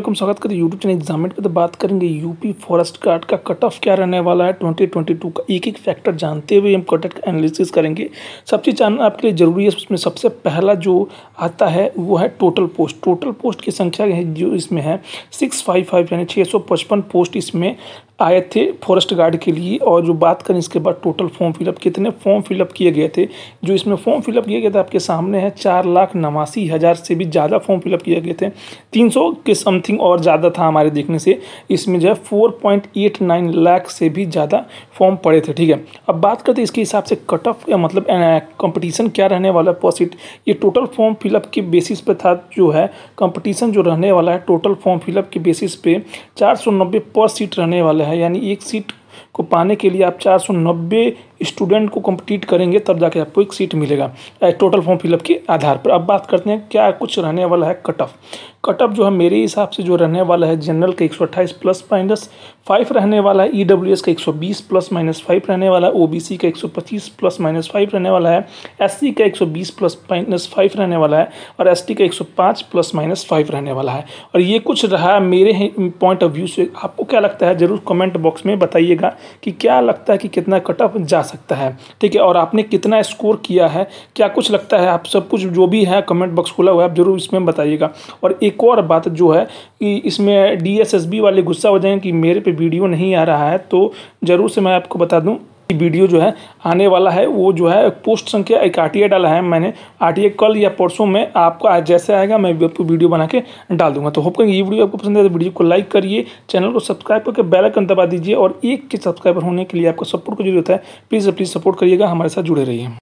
welcome स्वागत करें YouTube channel एग्जामेट पर तो बात करेंगे यूपी फॉरेस्ट गार्ड का कट ऑफ क्या रहने वाला है 2022 का एक एक फैक्टर जानते हुए हम कट का एनालिसिस करेंगे सब चीज़ जानना आपके लिए ज़रूरी है उसमें सबसे पहला जो आता है वो है टोटल पोस्ट टोटल पोस्ट की संख्या जो इसमें है सिक्स यानी छः पोस्ट इसमें आए थे फॉरेस्ट गार्ड के लिए और जो बात करें इसके बाद टोटल फॉर्म फिलअप कितने फॉर्म फिलअप किए गए थे जो इसमें फॉर्म फिलअप किए गए थे आपके सामने है चार लाख नवासी हज़ार से भी ज़्यादा फॉर्म फिलअप किए गए थे तीन सौ के समथिंग समथिंग और ज़्यादा था हमारे देखने से इसमें जो है four point eight nine lakh से भी ज़्यादा फॉर्म पड़े थे ठीक है अब बात करते हैं इसके हिसाब से कट ऑफ मतलब कंपटीशन क्या रहने वाला है पॉसिट ये टोटल फॉर्म फिलअप के बेसिस पे था जो है कंपटीशन जो रहने वाला है टोटल फॉर्म फिलअप के बेसिस पे चार सौ नब्बे पर सीट रहने वाला है यानी एक सीट को पाने के लिए आप चार सौ नब्बे स्टूडेंट को कम्पटीट करेंगे तब जाके आपको एक सीट मिलेगा टोटल फॉर्म फिलअप के आधार पर अब बात करते हैं क्या कुछ रहने वाला है कट ऑफ कट ऑफ जो है मेरे हिसाब से जो रहने वाला है जनरल का एक सौ अट्ठाईस प्लस माइनस फाइव रहने वाला है ई e का एक सौ बीस प्लस माइनस फाइव रहने वाला है ओ का एक सौ पच्चीस प्लस माइनस फाइव रहने वाला है एस सी का एक सौ बीस प्लस माइनस फाइव रहने वाला है और एस टी का एक सौ पाँच प्लस माइनस फाइव रहने वाला है और ये कुछ रहा मेरे पॉइंट ऑफ व्यू से आपको क्या लगता है ज़रूर कमेंट बॉक्स में बताइएगा पूछेगा कि क्या लगता है कि कितना कट ऑफ जा सकता है ठीक है और आपने कितना स्कोर किया है क्या कुछ लगता है आप सब कुछ जो भी है कमेंट बॉक्स खुला हुआ है आप जरूर इसमें बताइएगा और एक और बात जो है कि इसमें डी वाले गुस्सा हो जाएंगे कि मेरे पे वीडियो नहीं आ रहा है तो ज़रूर से मैं आपको बता दूँ वीडियो जो है आने वाला है वो जो है पोस्ट संख्या एक आर डाला है मैंने आर कल या परसों में आपको आज जैसे आएगा मैं आपको वीडियो बना के डाल दूंगा तो होप करेंगे ये वीडियो आपको पसंद आए तो वीडियो को लाइक करिए चैनल को सब्सक्राइब करके बेल आइकन दबा दीजिए और एक के सब्सक्राइबर होने के लिए आपको सपोर्ट की जरूरत है प्लीज़ प्लीज़ सपोर्ट करिएगा हमारे साथ जुड़े रहिए